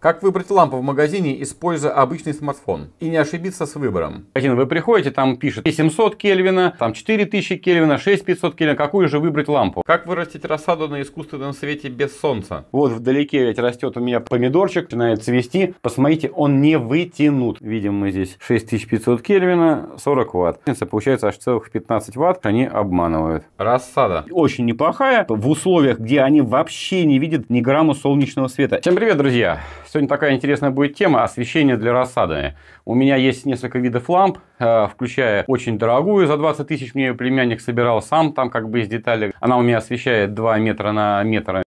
Как выбрать лампу в магазине, используя обычный смартфон? И не ошибиться с выбором. Один вы приходите, там пишет 700 Кельвина, там 4000 Кельвина, 6500 Кельвина. Какую же выбрать лампу? Как вырастить рассаду на искусственном свете без солнца? Вот вдалеке ведь растет у меня помидорчик, начинает цвести. Посмотрите, он не вытянут. Видим мы здесь 6500 Кельвина, 40 ватт. Получается аж целых 15 ватт. Они обманывают. Рассада. Очень неплохая. В условиях, где они вообще не видят ни грамма солнечного света. Всем привет, друзья! Сегодня такая интересная будет тема – освещение для рассады. У меня есть несколько видов ламп, э, включая очень дорогую, за 20 тысяч мне ее племянник собирал сам, там как бы из деталей. Она у меня освещает 2 метра на метр.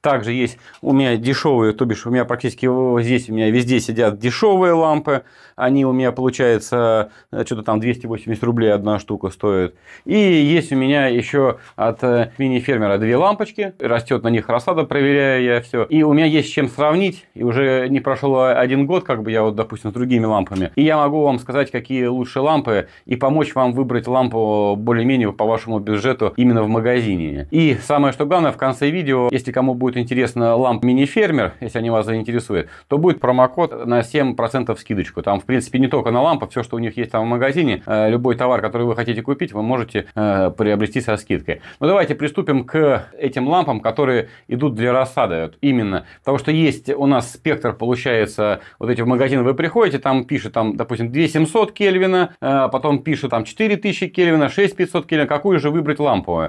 Также есть у меня дешевые, то бишь у меня практически здесь у меня везде сидят дешевые лампы. Они у меня получается э, что-то там 280 рублей одна штука стоит. И есть у меня еще от э, мини-фермера две лампочки. Растет на них рассада, проверяю я все. И у меня есть с чем сравнить. И уже не прошел один год, как бы я вот, допустим, с другими лампами. И я могу вам сказать, какие лучшие лампы и помочь вам выбрать лампу более-менее по вашему бюджету именно в магазине. И самое что главное, в конце видео, если кому будет будет интересно ламп мини-фермер, если они вас заинтересуют, то будет промокод на 7% скидочку. Там, в принципе, не только на лампы, все, что у них есть там в магазине, э, любой товар, который вы хотите купить, вы можете э, приобрести со скидкой. Но давайте приступим к этим лампам, которые идут для рассады. Вот именно. Потому что есть у нас спектр, получается, вот эти в магазин вы приходите, там пишет, там, допустим, 2700 Кельвина, э, потом пишет там 4000 Кельвина, 6500 Кельвина, какую же выбрать лампу?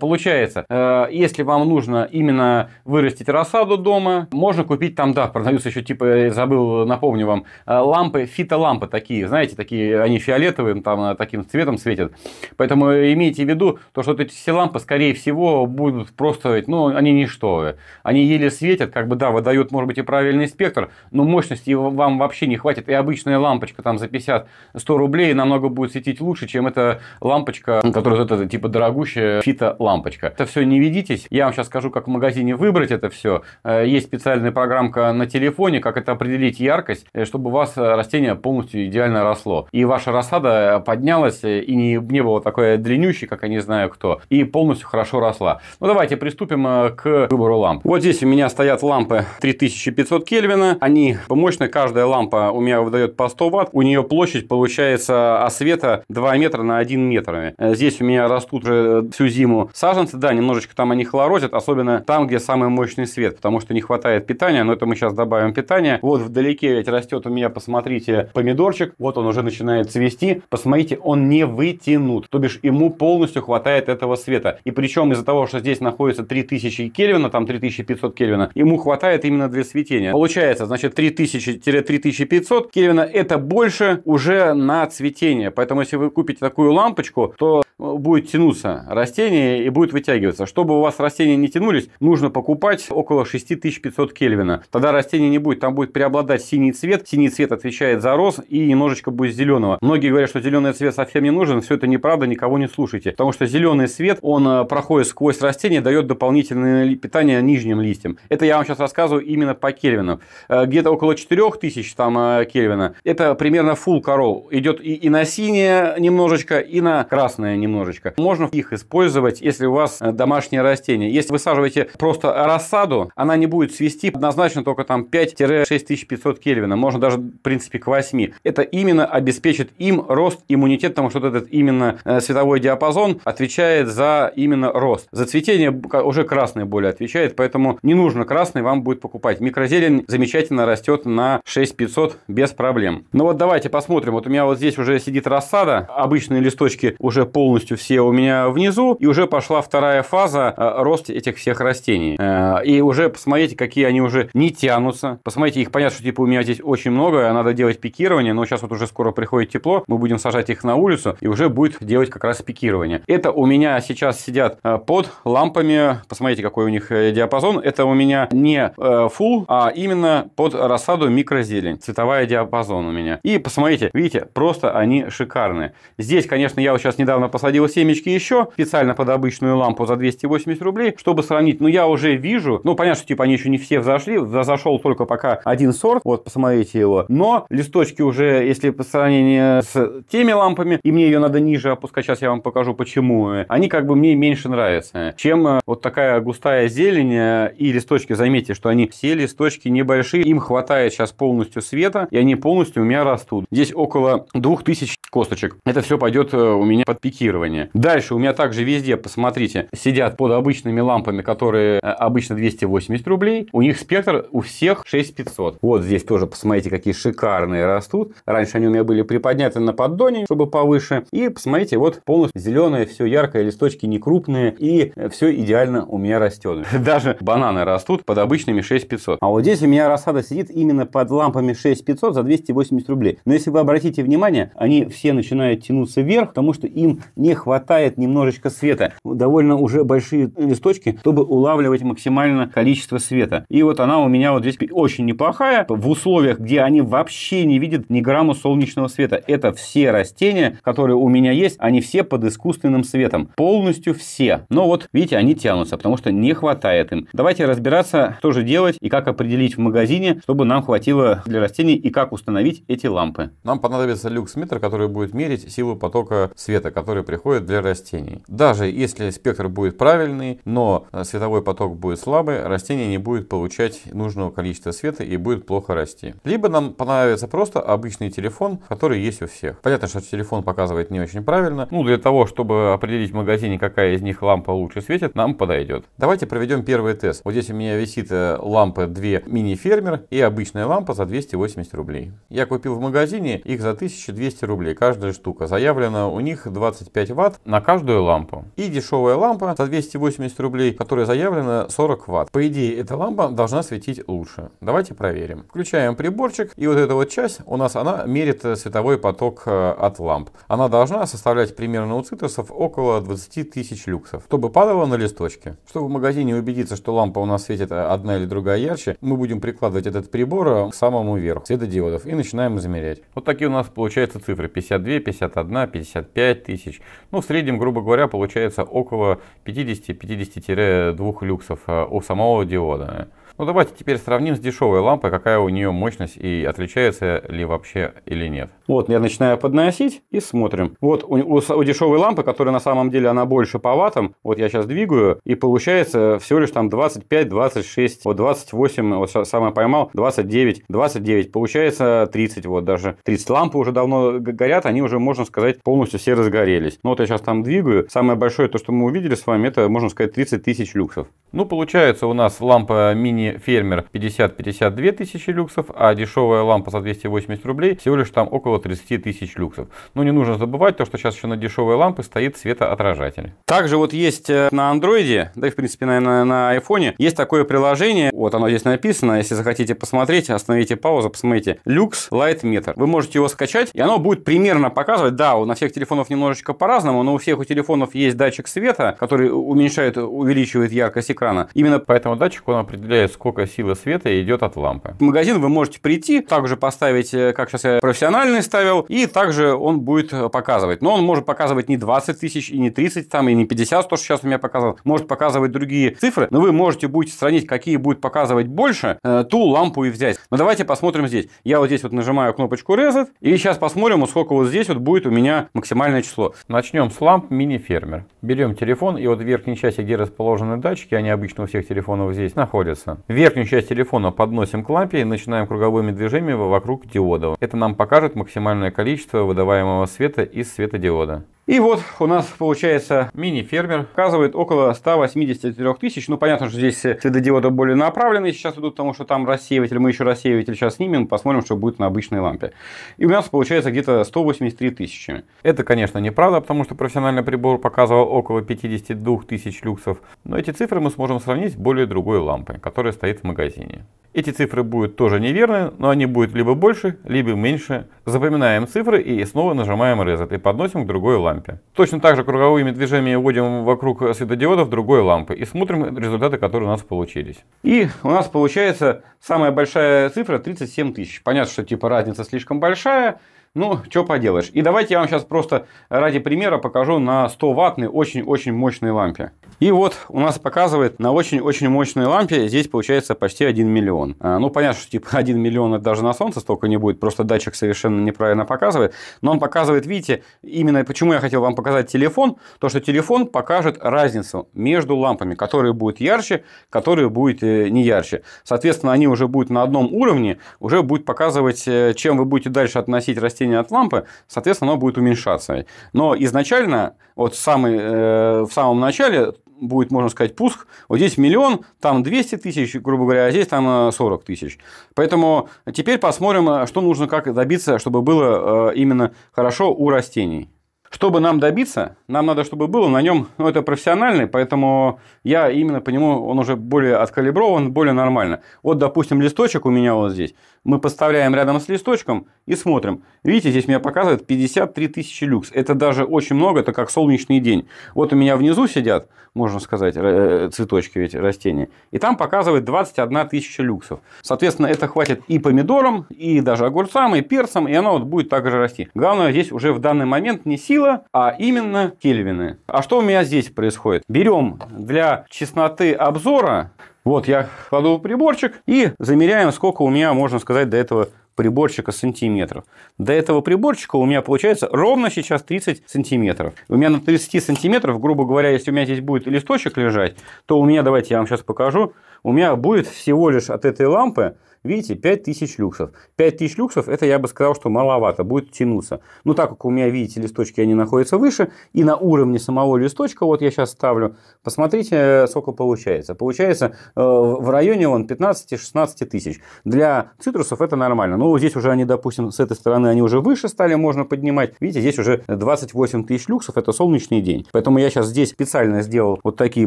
Получается, если вам нужно именно вырастить рассаду дома. Можно купить там, да, продаются еще типа, забыл, напомню вам, э, лампы, фитолампы такие, знаете, такие, они фиолетовые там э, таким цветом светят. Поэтому имейте в виду, то, что вот эти все лампы, скорее всего, будут просто, ну, они ничто. Они еле светят, как бы, да, выдают, может быть, и правильный спектр, но мощности вам вообще не хватит. И обычная лампочка там за 50-100 рублей намного будет светить лучше, чем эта лампочка, которая вот эта, типа, дорогущая фитолампочка. Это все не ведитесь. Я вам сейчас скажу, как в магазине выбрать выбрать это все. Э, есть специальная программка на телефоне, как это определить яркость, э, чтобы у вас э, растение полностью идеально росло. И ваша рассада поднялась и не, не было такое длиннющей, как я не знаю кто, и полностью хорошо росла. Ну давайте приступим к выбору ламп. Вот здесь у меня стоят лампы 3500 Кельвина. Они по каждая лампа у меня выдает по 100 ватт. У нее площадь получается освета а, 2 метра на 1 метр. Здесь у меня растут всю зиму саженцы. Да, немножечко там они хлорозят, особенно там, где сам самый мощный свет, потому что не хватает питания, но это мы сейчас добавим питание. Вот вдалеке ведь растет у меня, посмотрите, помидорчик, вот он уже начинает цвести, посмотрите, он не вытянут, то бишь ему полностью хватает этого света. И причем из-за того, что здесь находится 3000 Кельвина, там 3500 Кельвина, ему хватает именно для светения. Получается, значит, 3000-3500 Кельвина это больше уже на цветение. Поэтому, если вы купите такую лампочку, то будет тянуться растение и будет вытягиваться. Чтобы у вас растения не тянулись, нужно покупать покупать около 6500 Кельвина. Тогда растение не будет, там будет преобладать синий цвет. Синий цвет отвечает за рост и немножечко будет зеленого. Многие говорят, что зеленый цвет совсем не нужен. Все это неправда, никого не слушайте. Потому что зеленый свет, он э, проходит сквозь растение, дает дополнительное питание нижним листьям. Это я вам сейчас рассказываю именно по Кельвинам. Э, где-то около 4000 там э, Кельвина. Это примерно full коров. Идет и, и на синее немножечко, и на красное немножечко. Можно их использовать, если у вас домашнее растение. Если высаживаете просто рассаду она не будет свести однозначно только там 5-6500 Кельвина, можно даже в принципе к 8. Это именно обеспечит им рост иммунитета, потому что вот этот именно э, световой диапазон отвечает за именно рост. За цветение уже красный более отвечает, поэтому не нужно красный вам будет покупать. Микрозелень замечательно растет на 6500 без проблем. Ну вот давайте посмотрим. Вот у меня вот здесь уже сидит рассада, обычные листочки уже полностью все у меня внизу, и уже пошла вторая фаза э, роста этих всех растений. Э, Э, и уже посмотрите, какие они уже не тянутся. Посмотрите, их понятно, что типа у меня здесь очень много, надо делать пикирование, но сейчас вот уже скоро приходит тепло, мы будем сажать их на улицу, и уже будет делать как раз пикирование. Это у меня сейчас сидят э, под лампами, посмотрите, какой у них э, диапазон. Это у меня не full, а именно под рассаду микрозелень. Цветовая диапазон у меня. И посмотрите, видите, просто они шикарные. Здесь, конечно, я вот сейчас недавно посадил семечки еще, специально под обычную лампу за 280 рублей, чтобы сравнить. Но я уже вижу. Ну, понятно, что типа они еще не все взошли. Зашел только пока один сорт. Вот, посмотрите его. Но листочки уже, если по сравнению с теми лампами, и мне ее надо ниже опускать. Сейчас я вам покажу, почему. Э, они как бы мне меньше нравятся, чем э, вот такая густая зелень э, и листочки. Заметьте, что они все листочки небольшие. Им хватает сейчас полностью света, и они полностью у меня растут. Здесь около 2000 косточек. Это все пойдет у меня под пикирование. Дальше у меня также везде, посмотрите, сидят под обычными лампами, которые обычно 280 рублей. У них спектр у всех 6500. Вот здесь тоже посмотрите, какие шикарные растут. Раньше они у меня были приподняты на поддоне, чтобы повыше. И посмотрите, вот полностью зеленое, все яркое, листочки не крупные. И э, все идеально у меня растет. Даже бананы растут под обычными 6500. А вот здесь у меня рассада сидит именно под лампами 6500 за 280 рублей. Но если вы обратите внимание, они все начинают тянуться вверх, потому что им не хватает немножечко света. Довольно уже большие листочки, чтобы улавливать максимально максимально количество света. И вот она у меня вот здесь очень неплохая. В условиях, где они вообще не видят ни грамма солнечного света. Это все растения, которые у меня есть, они все под искусственным светом. Полностью все. Но вот, видите, они тянутся, потому что не хватает им. Давайте разбираться, что же делать и как определить в магазине, чтобы нам хватило для растений и как установить эти лампы. Нам понадобится люксметр, который будет мерить силу потока света, который приходит для растений. Даже если спектр будет правильный, но э, световой поток будет будет слабой, растение не будет получать нужного количества света и будет плохо расти. Либо нам понравится просто обычный телефон, который есть у всех. Понятно, что телефон показывает не очень правильно. Ну, для того, чтобы определить в магазине, какая из них лампа лучше светит, нам подойдет. Давайте проведем первый тест. Вот здесь у меня висит э, лампы 2 мини-фермер и обычная лампа за 280 рублей. Я купил в магазине их за 1200 рублей каждая штука. Заявлено у них 25 ватт на каждую лампу. И дешевая лампа за 280 рублей, которая заявлена 40 Вт. По идее, эта лампа должна светить лучше. Давайте проверим. Включаем приборчик, и вот эта вот часть у нас, она мерит э, световой поток э, от ламп. Она должна составлять примерно у цитрусов около 20 тысяч люксов, чтобы падало на листочки. Чтобы в магазине убедиться, что лампа у нас светит э, одна или другая ярче, мы будем прикладывать этот прибор к самому верху светодиодов и начинаем измерять. Вот такие у нас получаются цифры 52, 51, 55 тысяч. Ну, в среднем, грубо говоря, получается около 50 52 люксов Э, у самого диода. Ну давайте теперь сравним с дешевой лампой, какая у нее мощность и отличается ли вообще или нет. Вот я начинаю подносить и смотрим. Вот у, у, у дешевой лампы, которая на самом деле она больше по ваттам, вот я сейчас двигаю и получается всего лишь там 25-26, вот 28, вот сам я поймал, 29, 29, получается 30 вот даже. 30 лампы уже давно горят, они уже, можно сказать, полностью все разгорелись. Ну вот я сейчас там двигаю. Самое большое то, что мы увидели с вами, это, можно сказать, 30 тысяч люксов. Ну получается у нас лампа мини фермер 50-52 тысячи люксов, а дешевая лампа за 280 рублей всего лишь там около 30 тысяч люксов. Но ну, не нужно забывать то, что сейчас еще на дешевой лампы стоит светоотражатель. Также вот есть э, на андроиде, да и в принципе наверное, на айфоне, есть такое приложение, вот оно здесь написано, если захотите посмотреть, остановите паузу, посмотрите, Lux Light Meter. Вы можете его скачать, и оно будет примерно показывать, да, у на всех телефонов немножечко по-разному, но у всех у телефонов есть датчик света, который уменьшает, увеличивает яркость экрана. Именно по этому датчику он определяет, сколько силы света идет от лампы. В магазин вы можете прийти, также поставить, э, как сейчас я профессиональный ставил, и также он будет э, показывать. Но он может показывать не 20 тысяч, и не 30, там, и не 50, то, что сейчас у меня показал, Может показывать другие цифры, но вы можете будете сравнить, какие будет показывать больше, э, ту лампу и взять. Но давайте посмотрим здесь. Я вот здесь вот нажимаю кнопочку Reset, и сейчас посмотрим, сколько вот здесь вот будет у меня максимальное число. Начнем с ламп мини-фермер. Берем телефон, и вот в верхней части, где расположены датчики, они обычно у всех телефонов здесь находятся. Верхнюю часть телефона подносим к лампе и начинаем круговыми движениями вокруг диода. Это нам покажет максимальное количество выдаваемого света из светодиода. И вот у нас получается мини-фермер. Показывает около 183 тысяч. Ну, понятно, что здесь светодиоды более направленные сейчас идут, потому что там рассеиватель. Мы еще рассеиватель сейчас снимем, посмотрим, что будет на обычной лампе. И у нас получается где-то 183 тысячи. Это, конечно, неправда, потому что профессиональный прибор показывал около 52 тысяч люксов. Но эти цифры мы сможем сравнить с более другой лампой, которая стоит в магазине. Эти цифры будут тоже неверны, но они будут либо больше, либо меньше. Запоминаем цифры и снова нажимаем Reset и подносим к другой лампе лампе. Точно так же круговыми движениями вводим вокруг светодиодов другой лампы и смотрим результаты, которые у нас получились. И у нас получается самая большая цифра 37 тысяч. Понятно, что типа разница слишком большая, ну, что поделаешь. И давайте я вам сейчас просто ради примера покажу на 100 ваттной очень-очень мощной лампе. И вот у нас показывает на очень-очень мощной лампе здесь получается почти 1 миллион. А, ну, понятно, что типа 1 миллион это даже на солнце столько не будет, просто датчик совершенно неправильно показывает. Но он показывает, видите, именно почему я хотел вам показать телефон, то что телефон покажет разницу между лампами, которые будут ярче, которые будут э, не ярче. Соответственно, они уже будут на одном уровне, уже будет показывать, э, чем вы будете дальше относить растение растение от лампы, соответственно, оно будет уменьшаться. Но изначально, вот самый, э, в самом начале будет, можно сказать, пуск. Вот здесь миллион, там 200 тысяч, грубо говоря, а здесь там 40 э, тысяч. Поэтому теперь посмотрим, э, что нужно как добиться, чтобы было э, именно хорошо у растений. Чтобы нам добиться, нам надо, чтобы было на нем, ну, это профессиональный, поэтому я именно по нему, он уже более откалиброван, более нормально. Вот, допустим, листочек у меня вот здесь. Мы поставляем рядом с листочком и смотрим. Видите, здесь меня показывает 53 тысячи люкс. Это даже очень много, это как солнечный день. Вот у меня внизу сидят, можно сказать, э, цветочки ведь, растения. И там показывает 21 тысяча люксов. Соответственно, это хватит и помидорам, и даже огурцам, и перцам, и оно вот будет также расти. Главное здесь уже в данный момент не сила, а именно кельвины. А что у меня здесь происходит? Берем для чистоты обзора, вот я кладу приборчик и замеряем, сколько у меня, можно сказать, до этого приборчика сантиметров. До этого приборчика у меня получается ровно сейчас 30 сантиметров. У меня на 30 сантиметров, грубо говоря, если у меня здесь будет листочек лежать, то у меня, давайте я вам сейчас покажу, у меня будет всего лишь от этой лампы Видите, 5000 люксов. 5000 люксов, это я бы сказал, что маловато, будет тянуться. Но так как у меня, видите, листочки, они находятся выше, и на уровне самого листочка, вот я сейчас ставлю, посмотрите, сколько получается. Получается э, в районе он 15-16 тысяч. Для цитрусов это нормально. Но ну, здесь уже они, допустим, с этой стороны они уже выше стали, можно поднимать. Видите, здесь уже 28 тысяч люксов, это солнечный день. Поэтому я сейчас здесь специально сделал вот такие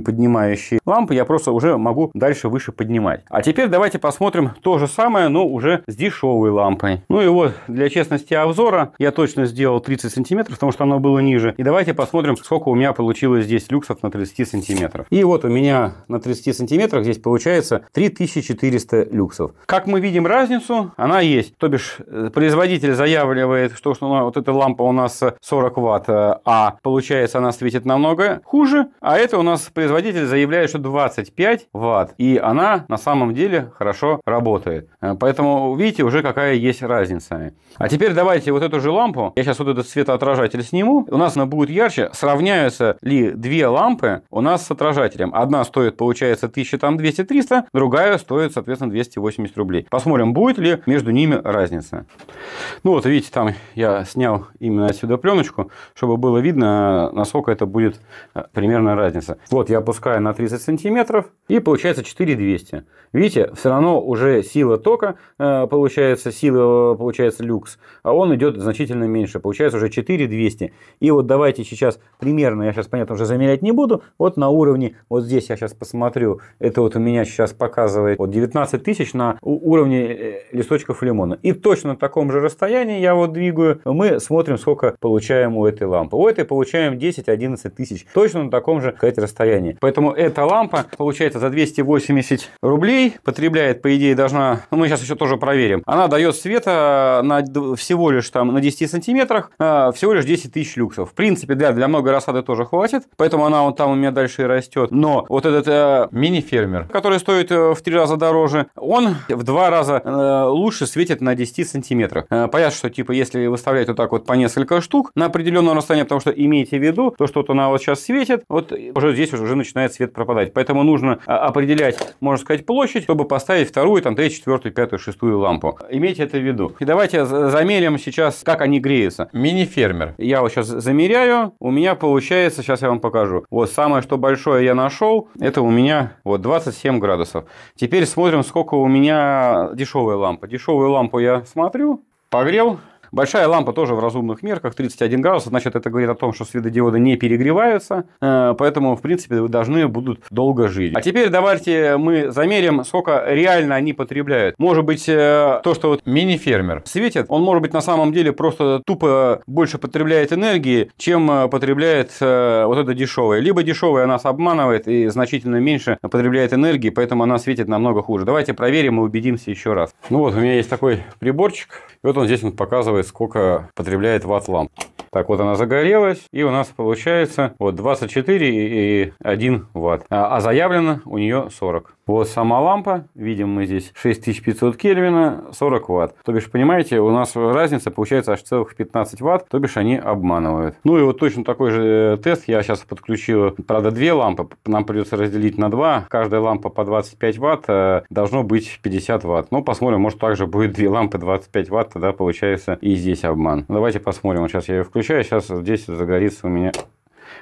поднимающие лампы, я просто уже могу дальше выше поднимать. А теперь давайте посмотрим тоже же самое, но уже с дешевой лампой. Ну и вот для честности обзора я точно сделал 30 сантиметров, потому что оно было ниже. И давайте посмотрим, сколько у меня получилось здесь люксов на 30 сантиметров. И вот у меня на 30 сантиметрах здесь получается 3400 люксов. Как мы видим разницу, она есть. То бишь э, производитель заявляет, что, вот эта лампа у нас 40 ватт, э, а получается она светит намного хуже, а это у нас производитель заявляет, что 25 ватт, и она на самом деле хорошо работает работает. Э, поэтому видите уже какая есть разница. А теперь давайте вот эту же лампу, я сейчас вот этот светоотражатель сниму, у нас она будет ярче. Сравняются ли две лампы у нас с отражателем? Одна стоит, получается, 1200-300, другая стоит, соответственно, 280 рублей. Посмотрим, будет ли между ними разница. Ну вот, видите, там я снял именно отсюда пленочку, чтобы было видно, насколько это будет э, примерно разница. Вот я опускаю на 30 сантиметров и получается 4200. Видите, все равно уже сила сила тока, э, получается, сила, э, получается, люкс, а он идет значительно меньше, получается уже 4200. И вот давайте сейчас примерно, я сейчас, понятно, уже замерять не буду, вот на уровне, вот здесь я сейчас посмотрю, это вот у меня сейчас показывает вот 19 тысяч на уровне э, листочков лимона. И точно на таком же расстоянии я вот двигаю, мы смотрим, сколько получаем у этой лампы. У этой получаем 10-11 тысяч, точно на таком же, сказать, расстоянии. Поэтому эта лампа, получается, за 280 рублей потребляет, по идее, должна мы сейчас еще тоже проверим, она дает света э, на всего лишь там на 10 сантиметрах, э, всего лишь 10 тысяч люксов. В принципе, да, для многой рассады тоже хватит, поэтому она вот там у меня дальше и растет. Но вот этот э, мини-фермер, который стоит э, в три раза дороже, он в два раза э, лучше светит на 10 сантиметрах. Э, понятно, что типа если выставлять вот так вот по несколько штук на определенном расстоянии, потому что имейте в виду, то, что то она вот сейчас светит, вот уже здесь уже начинает свет пропадать. Поэтому нужно а, определять, можно сказать, площадь, чтобы поставить вторую, там, третью, четвертую, пятую, шестую лампу. Имейте это в виду. И давайте замерим сейчас, как они греются. Мини-фермер. Я вот сейчас замеряю. У меня получается, сейчас я вам покажу. Вот самое, что большое я нашел, это у меня вот 27 градусов. Теперь смотрим, сколько у меня дешевая лампа. Дешевую лампу я смотрю, погрел, Большая лампа тоже в разумных мерках, 31 градус, значит, это говорит о том, что светодиоды не перегреваются, э, поэтому, в принципе, должны будут долго жить. А теперь давайте мы замерим, сколько реально они потребляют. Может быть, э, то, что вот мини-фермер светит, он, может быть, на самом деле просто тупо больше потребляет энергии, чем э, потребляет вот это дешевое. Либо дешевая нас обманывает и значительно меньше потребляет энергии, поэтому она светит намного хуже. Давайте проверим и убедимся еще раз. Ну вот, у меня есть такой приборчик. И вот он здесь он показывает показывает, сколько потребляет ватт ламп. Так вот она загорелась, и у нас получается вот 24 и 1 ватт. А, а заявлено у нее 40. Вот сама лампа, видим мы здесь 6500 Кельвина, 40 Вт. То бишь, понимаете, у нас разница получается аж целых 15 Вт, то бишь они обманывают. Ну и вот точно такой же э, тест я сейчас подключил, правда, две лампы, нам придется разделить на два. Каждая лампа по 25 Вт, э, должно быть 50 Вт. Но посмотрим, может также будет две лампы 25 Вт, тогда получается и здесь обман. Давайте посмотрим, вот сейчас я ее включаю, сейчас здесь загорится у меня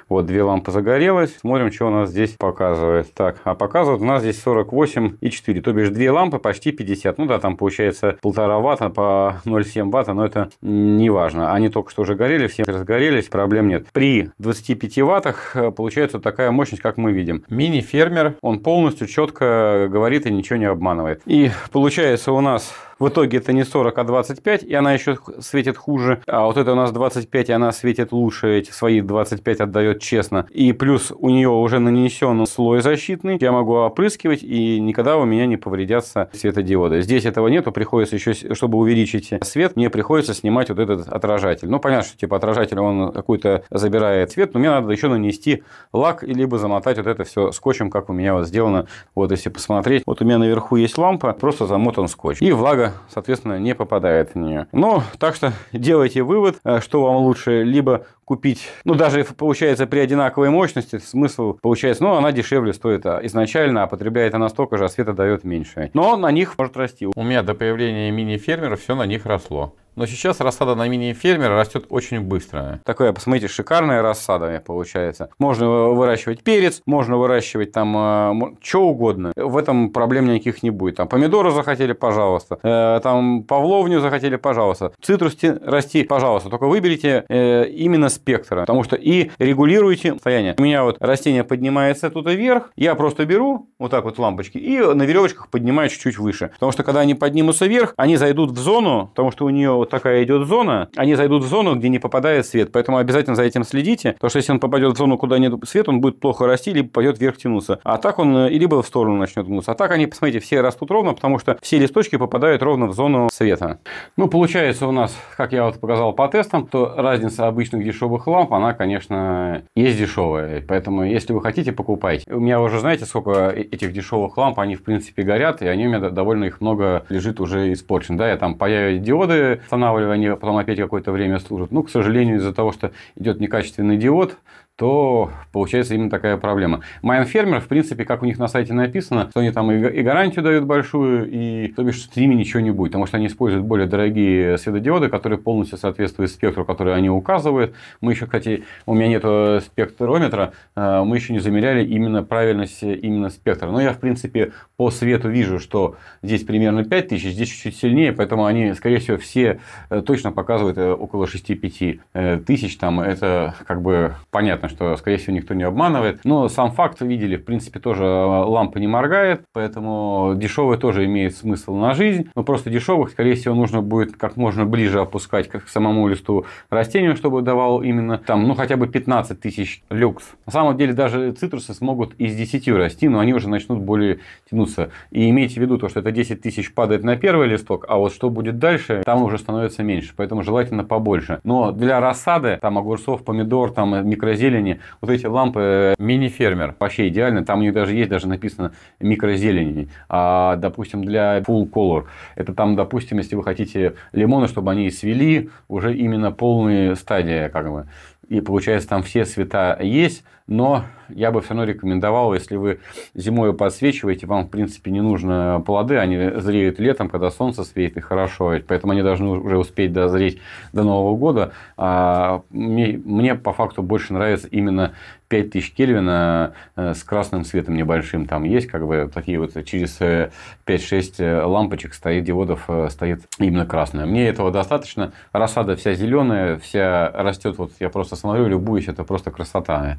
вот, две лампы загорелось. Смотрим, что у нас здесь показывает. Так, а показывает у нас здесь и 48,4, то бишь две лампы почти 50. Ну да, там получается полтора ватта по 0,7 ватта, но это не важно. Они только что уже горели, все разгорелись, проблем нет. При 25 ваттах э, получается такая мощность, как мы видим. Мини-фермер, он полностью четко говорит и ничего не обманывает. И получается у нас в итоге это не 40, а 25, и она еще светит хуже. А вот это у нас 25, и она светит лучше, эти свои 25 отдает честно. И плюс у нее уже нанесен слой защитный, я могу опрыскивать, и никогда у меня не повредятся светодиоды. Здесь этого нету, приходится еще, чтобы увеличить свет, мне приходится снимать вот этот отражатель. Ну, понятно, что типа отражатель, он какой-то забирает свет но мне надо еще нанести лак, либо замотать вот это все скотчем, как у меня вот сделано. Вот если посмотреть, вот у меня наверху есть лампа, просто замотан скотч. И влага соответственно, не попадает в нее. Ну, так что делайте вывод, э, что вам лучше либо купить, ну, даже получается при одинаковой мощности, смысл получается, ну, она дешевле стоит а, изначально, а потребляет она столько же, а света дает меньше. Но на них может расти. У меня до появления мини-фермеров все на них росло. Но сейчас рассада на мини-фермера растет очень быстро. Такая, посмотрите, шикарная рассада получается. Можно выращивать перец, можно выращивать там э, что угодно. В этом проблем никаких не будет. Там помидоры захотели, пожалуйста. Э, там павловню захотели, пожалуйста. Цитрус расти, пожалуйста. Только выберите э, именно спектра, потому что и регулируйте состояние. У меня вот растение поднимается тут и вверх. Я просто беру вот так вот лампочки и на веревочках поднимаю чуть-чуть выше. Потому что когда они поднимутся вверх, они зайдут в зону, потому что у нее вот такая идет зона, они зайдут в зону, где не попадает свет. Поэтому обязательно за этим следите, потому что если он попадет в зону, куда нет свет, он будет плохо расти, либо пойдет вверх тянуться. А так он э, либо в сторону начнет гнуться. А так они, посмотрите, все растут ровно, потому что все листочки попадают ровно в зону света. Ну, получается у нас, как я вот показал по тестам, то разница обычных дешевых ламп, она, конечно, есть дешевая. Поэтому, если вы хотите, покупайте. У меня уже, знаете, сколько э, этих дешевых ламп, они, в принципе, горят, и они у меня довольно их много лежит уже испорчен. Да, я там паяю диоды, восстанавливания, а потом опять какое-то время служат. Ну, к сожалению, из-за того, что идет некачественный диод, то получается именно такая проблема. Майн в принципе, как у них на сайте написано, что они там и гарантию дают большую, и то бишь с ними ничего не будет, потому что они используют более дорогие светодиоды, которые полностью соответствуют спектру, который они указывают. Мы еще, кстати, у меня нет э, спектрометра, э, мы еще не замеряли именно правильность э, именно спектра. Но я, в принципе, по свету вижу, что здесь примерно 5000, здесь чуть-чуть сильнее, поэтому они, скорее всего, все точно показывают около 6-5 тысяч. Там это как бы понятно, что, скорее всего, никто не обманывает. Но сам факт вы видели, в принципе, тоже а, лампа не моргает, поэтому дешевые тоже имеют смысл на жизнь. Но просто дешевых, скорее всего, нужно будет как можно ближе опускать как к самому листу растению, чтобы давал именно там, ну, хотя бы 15 тысяч люкс. На самом деле, даже цитрусы смогут из 10 расти, но они уже начнут более тянуться. И имейте в виду то, что это 10 тысяч падает на первый листок, а вот что будет дальше, там уже становится меньше. Поэтому желательно побольше. Но для рассады, там, огурцов, помидор, там, микрозель зелени. Вот эти лампы э, мини-фермер вообще идеально. Там у них даже есть даже написано микрозелень. А, допустим, для full color. Это там, допустим, если вы хотите лимоны, чтобы они свели, уже именно полные стадия как бы и получается там все цвета есть, но я бы все равно рекомендовал, если вы зимой подсвечиваете, вам в принципе не нужно плоды, они зреют летом, когда солнце светит и хорошо, поэтому они должны уже успеть дозреть до Нового года. А мне, мне по факту больше нравится именно 5000 Кельвина э, с красным светом небольшим там есть, как бы такие вот через 5-6 э, э, лампочек стоит, диодов стоит именно красная. Мне этого достаточно. Рассада вся зеленая, вся растет, вот я просто смотрю, любуюсь, это просто красота.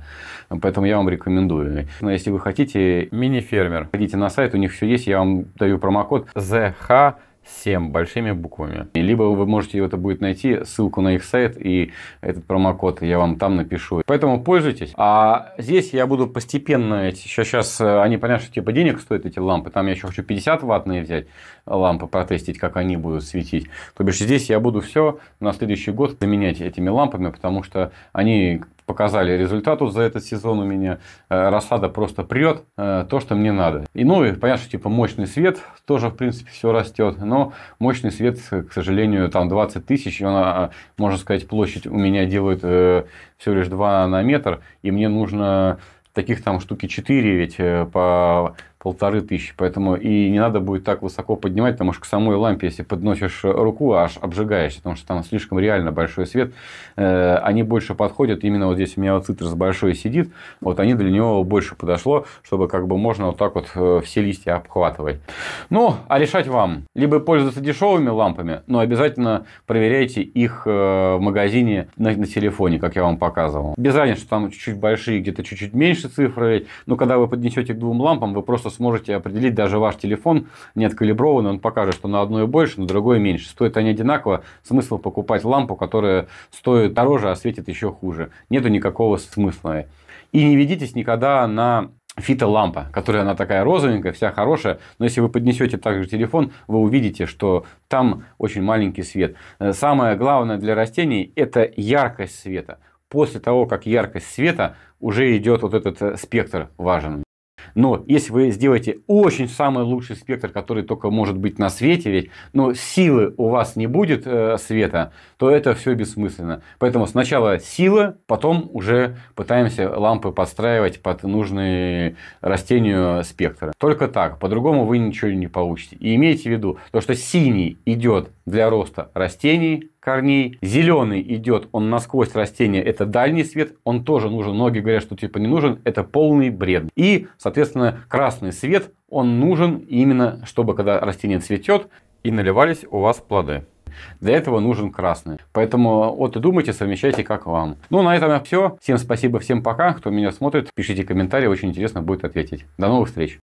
Поэтому я вам рекомендую. Но если вы хотите... Мини-фермер. Ходите на сайт, у них все есть, я вам даю промокод ZH 7 большими буквами. Либо вы можете это будет найти, ссылку на их сайт и этот промокод я вам там напишу. Поэтому пользуйтесь. А здесь я буду постепенно, еще сейчас, э, они понятно, что типа денег стоят эти лампы, там я еще хочу 50 ваттные взять лампы, протестить, как они будут светить. То бишь здесь я буду все на следующий год заменять этими лампами, потому что они показали результат вот за этот сезон у меня. Э, Рассада просто прет э, то, что мне надо. И ну, и понятно, что типа мощный свет тоже, в принципе, все растет. Но мощный свет, э, к сожалению, там 20 тысяч. и она а, можно сказать, площадь у меня делает э, всего лишь 2 на метр. И мне нужно таких там штуки 4 ведь по полторы тысячи. Поэтому и не надо будет так высоко поднимать, потому что к самой лампе, если подносишь руку, аж обжигаешься, потому что там слишком реально большой свет. Э, они больше подходят, именно вот здесь у меня цитрус большой сидит, вот они для него больше подошло, чтобы как бы можно вот так вот э, все листья обхватывать. Ну, а решать вам. Либо пользоваться дешевыми лампами, но обязательно проверяйте их э, в магазине на, на телефоне, как я вам показывал. Без разницы, что там чуть-чуть большие, где-то чуть-чуть меньше цифры, но когда вы поднесете к двум лампам, вы просто сможете определить даже ваш телефон, не откалиброванный, он покажет, что на одной больше, на другой меньше. Стоят они одинаково, смысл покупать лампу, которая стоит дороже, а светит еще хуже. Нету никакого смысла. И не ведитесь никогда на фитолампа, которая она такая розовенькая, вся хорошая, но если вы поднесете также телефон, вы увидите, что там очень маленький свет. Э, самое главное для растений – это яркость света. После того, как яркость света, уже идет вот этот э, спектр важен. Но если вы сделаете очень самый лучший спектр, который только может быть на свете, ведь, но ну, силы у вас не будет э, света, то это все бессмысленно. Поэтому сначала сила, потом уже пытаемся лампы подстраивать под нужный растению спектр. Только так, по-другому вы ничего не получите. И имейте в виду, то, что синий идет для роста растений, корней. Зеленый идет, он насквозь растение, это дальний свет, он тоже нужен. Многие говорят, что типа не нужен, это полный бред. И, соответственно, красный свет, он нужен именно, чтобы когда растение цветет и наливались у вас плоды. Для этого нужен красный. Поэтому вот и думайте, совмещайте как вам. Ну, на этом все. Всем спасибо, всем пока. Кто меня смотрит, пишите комментарии, очень интересно будет ответить. До новых встреч.